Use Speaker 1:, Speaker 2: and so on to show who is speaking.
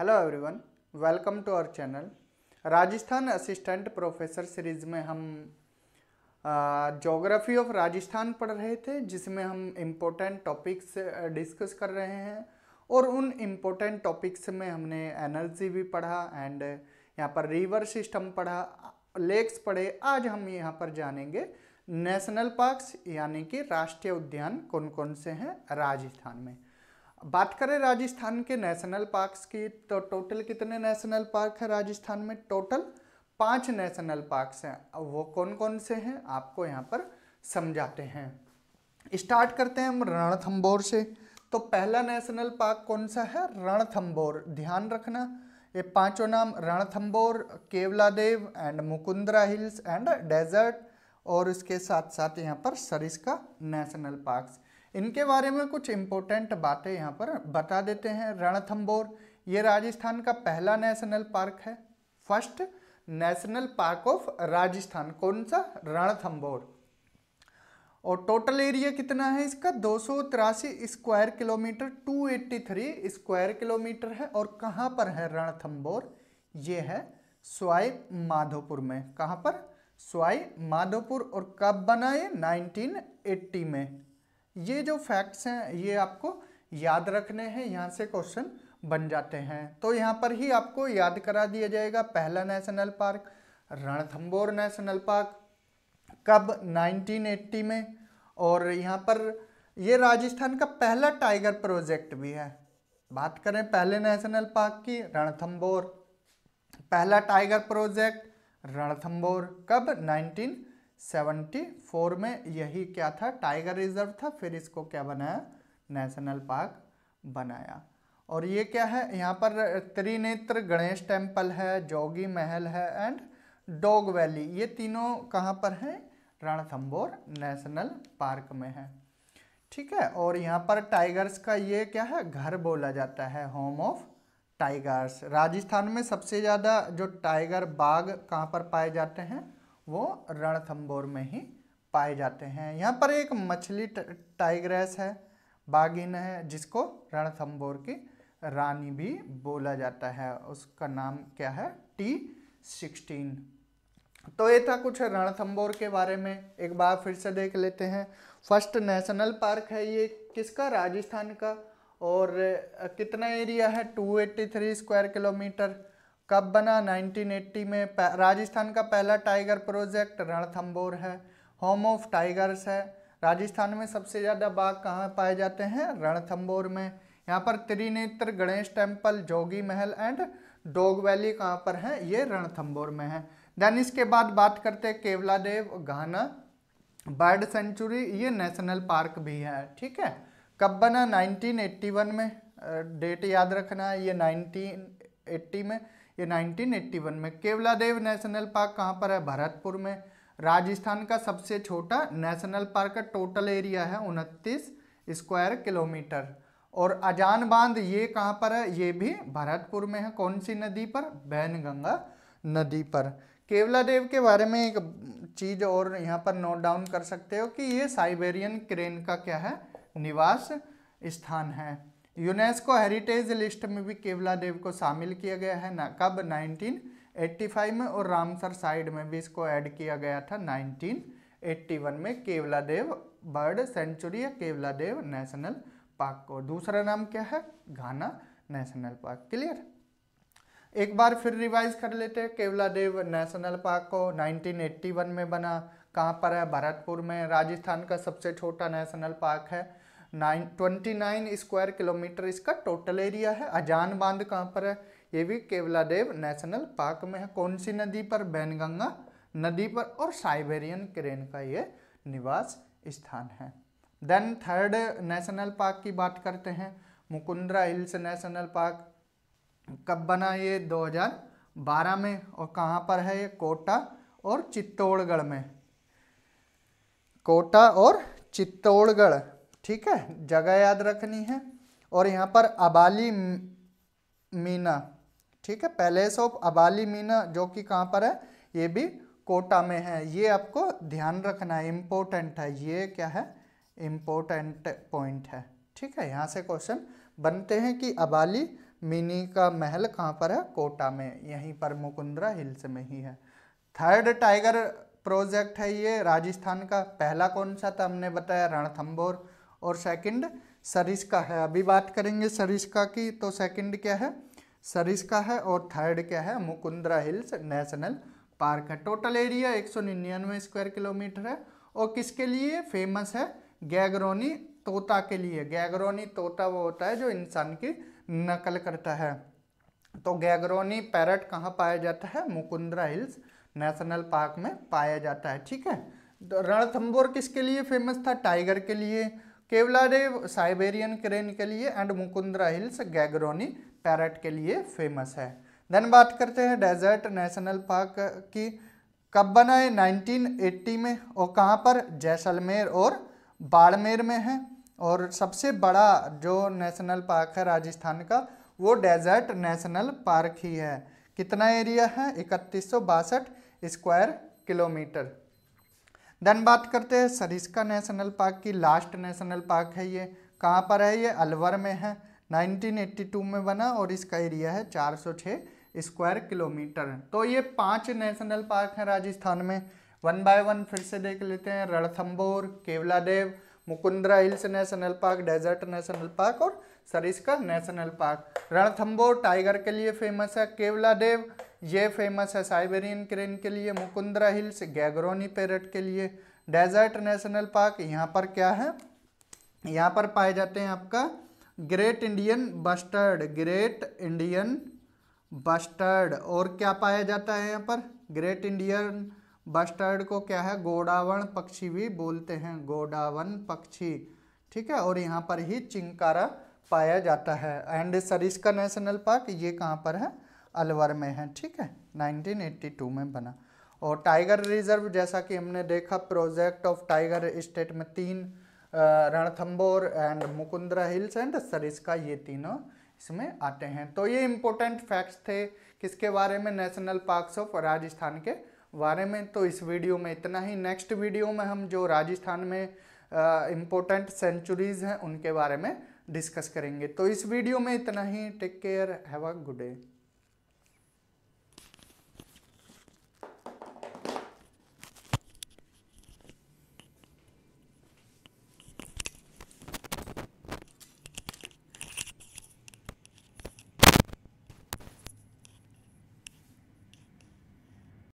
Speaker 1: hello everyone welcome to our channel Rajasthan assistant professor series में हम geography of Rajasthan पढ़ रहे थे जिसमें हम इम्पोर्टेंट टॉपिक्स डिस्कस कर रहे हैं और उन इम्पोर्टेंट टॉपिक्स में हमने एनर्जी भी पढ़ा एंड यहाँ पर रिवर सिस्टम पढ़ा लेक्स पढ़े आज हम यहाँ पर जानेंगे नेशनल पार्क्स यानी कि राष्ट्रीय उद्यान कौन कौन से हैं राजस्थान में बात करें राजस्थान के नेशनल पार्क्स की तो टोटल कितने नेशनल पार्क है राजस्थान में टोटल पांच नेशनल पार्क्स हैं वो कौन कौन से हैं आपको यहाँ पर समझाते हैं स्टार्ट करते हैं हम रणथंबोर से तो पहला नेशनल पार्क कौन सा है रणथम्बोर ध्यान रखना ये पांचों नाम Keola Keoladeo and Mukundra hills and desert और इसके साथ साथ यहाँ पर सरिस्का नेशनल पार्क्स इनके बारे में कुछ इम्पोर्टेंट बातें यहाँ पर बता देते हैं रणथम्बोर ये राजस्थान का पहला नेशनल पार्क है first national park of Rajasthan कौन सा रणथम्बोर और टोटल एरिया कितना है इसका दो स्क्वायर किलोमीटर 283 स्क्वायर किलोमीटर है और कहाँ पर है रणथम्बोर ये है स्वाई माधोपुर में कहाँ पर स्वाई माधोपुर और कब बना ये 1980 में ये जो फैक्ट्स हैं ये आपको याद रखने हैं यहाँ से क्वेश्चन बन जाते हैं तो यहाँ पर ही आपको याद करा दिया जाएगा पहला national park Ranthambore national park कब 1980 में और यहाँ पर ये राजस्थान का पहला टाइगर प्रोजेक्ट भी है बात करें पहले नेशनल पार्क की रणथंबोर पहला टाइगर प्रोजेक्ट रणथंबोर कब 1974 में यही क्या था टाइगर रिजर्व था फिर इसको क्या बनाया नेशनल पार्क बनाया और ये क्या है यहाँ पर त्रिनेत्र गणेश टेम्पल है जोगी महल है एंड डॉग वैली ये तीनों कहाँ पर हैं रणथंबोर नेशनल पार्क में है ठीक है और यहाँ पर टाइगर्स का ये क्या है घर बोला जाता है होम ऑफ टाइगर्स राजस्थान में सबसे ज़्यादा जो टाइगर बाघ कहाँ पर पाए जाते हैं वो रणथंबोर में ही पाए जाते हैं यहाँ पर एक मछली टाइग्रेस है बागिन है जिसको रणथंबोर की रानी भी बोला जाता है उसका नाम क्या है टी सिक्सटीन तो ये था कुछ रणथंबोर के बारे में एक बार फिर से देख लेते हैं फर्स्ट नेशनल पार्क है ये किसका राजस्थान का और कितना एरिया है 283 स्क्वायर किलोमीटर कब बना 1980 में राजस्थान का पहला टाइगर प्रोजेक्ट रणथंबोर है होम ऑफ टाइगर्स है राजस्थान में सबसे ज़्यादा बाघ कहाँ पाए जाते हैं रणथंबोर में यहाँ पर त्रिनेत्र गणेश टेम्पल जोगी महल एंड डोग वैली कहाँ पर है ये रणथंबोर में है देन इसके बाद बात करते हैं Keoladeo Ghana bird sanctuary ये नेशनल पार्क भी है ठीक है कब बना 1981 में डेट याद रखना है ये 1980 में ये 1981 में केवलादेव नेशनल पार्क कहाँ पर है भरतपुर में राजस्थान का सबसे छोटा नेशनल पार्क का टोटल एरिया है उनतीस स्क्वायर किलोमीटर और अजान बांध ये कहाँ पर है ये भी भरतपुर में है कौन सी नदी पर बैनगंगा नदी पर केवला देव के बारे में एक चीज़ और यहाँ पर नोट डाउन कर सकते हो कि ये साइबेरियन क्रेन का क्या है निवास स्थान है यूनेस्को हेरिटेज लिस्ट में भी केवला देव को शामिल किया गया है ना कब 1985 में और रामसर साइड में भी इसको ऐड किया गया था 1981 में केवला देव बर्ड सेंचुरी या केवला देव नेशनल पार्क को दूसरा नाम क्या है घाना नेशनल पार्क क्लियर एक बार फिर रिवाइज कर लेते हैं केवला देव नेशनल पार्क को 1981 में बना कहाँ पर है भरतपुर में राजस्थान का सबसे छोटा नेशनल पार्क है nine twenty nine square kilometre इसका टोटल एरिया है अजान बांध कहाँ पर है ये भी केवलादेव नेशनल पार्क में है कौन सी नदी पर बैनगंगा नदी पर और साइबेरियन क्रेन का ये निवास स्थान है देन थर्ड नेशनल पार्क की बात करते हैं मुकुंद्रा हिल्स नेशनल पार्क कब बना ये 2012 में और कहाँ पर है ये कोटा और चित्तौड़गढ़ में कोटा और चित्तौड़गढ़ ठीक है जगह याद रखनी है और यहाँ पर अबाली मीना ठीक है पैलेस ऑफ अबाली मीना जो कि कहाँ पर है ये भी कोटा में है ये आपको ध्यान रखना है इम्पोर्टेंट है ये क्या है इम्पोर्टेंट पॉइंट है ठीक है यहाँ से क्वेश्चन बनते हैं कि अबाली मिनी का महल कहाँ पर है कोटा में यहीं पर मुकुंदरा हिल्स में ही है थर्ड टाइगर प्रोजेक्ट है ये राजस्थान का पहला कौन सा था हमने बताया रणथंबोर और सेकंड सरिस्का है अभी बात करेंगे सरिस्का की तो सेकंड क्या है सरिस्का है और थर्ड क्या है मुकुंद्रा हिल्स नेशनल पार्क है टोटल एरिया एक सौ निन्यानवे स्क्वायर किलोमीटर है और किसके लिए फेमस है गैगरोनी तोता के लिए गैगरोनी तोता वो होता है जो इंसान की नकल करता है तो गैगरोनी पैरट कहाँ पाया जाता है मुकुंद्रा हिल्स नेशनल पार्क में पाया जाता है ठीक है तो रणथम्बोर किसके लिए फेमस था टाइगर के लिए केवलादेव साइबेरियन क्रेन के लिए and Mukundra hills Gagroni parrot के लिए फेमस है देन बात करते हैं डेजर्ट नेशनल पार्क की कब बना है 1980 में और कहाँ पर जैसलमेर और बाड़मेर में है और सबसे बड़ा जो नेशनल पार्क है राजस्थान का वो डेजर्ट नेशनल पार्क ही है कितना एरिया है इकतीस स्क्वायर किलोमीटर देन बात करते हैं सरिस्का नेशनल पार्क की लास्ट नेशनल पार्क है ये कहाँ पर है ये अलवर में है 1982 में बना और इसका एरिया है 406 स्क्वायर किलोमीटर तो ये पांच नेशनल पार्क हैं राजस्थान में वन बाय वन फिर से देख लेते हैं Ranthambore Keoladeo Mukundra hills national park desert national park और Sariska national park Ranthambore tiger के लिए फेमस है केवला देव ये फेमस है साइबेरियन क्रेन के लिए मुकुंदरा हिल्स गैगरोनी पेरेट के लिए डेजर्ट नेशनल पार्क यहाँ पर क्या है यहाँ पर पाए जाते हैं आपका great Indian bustard great Indian bustard और क्या पाया जाता है यहाँ पर ग्रेट इंडियन बस्टर्ड को क्या है गोडावन पक्षी भी बोलते हैं गोडावन पक्षी ठीक है और यहाँ पर ही चिंकारा पाया जाता है एंड सरिस्का नेशनल पार्क ये कहाँ पर है अलवर में है ठीक है 1982 में बना और टाइगर रिजर्व जैसा कि हमने देखा प्रोजेक्ट ऑफ टाइगर स्टेट में तीन Ranthambore and Mukundra hills and Sariska ये तीनों इसमें आते हैं तो ये इम्पोर्टेंट फैक्ट्स थे किसके बारे में नेशनल पार्क्स ऑफ राजस्थान के बारे में तो इस वीडियो में इतना ही नेक्स्ट वीडियो में हम जो राजस्थान में इम्पोर्टेंट सेंचुरीज हैं उनके बारे में डिस्कस करेंगे तो इस वीडियो में इतना ही take care have a good day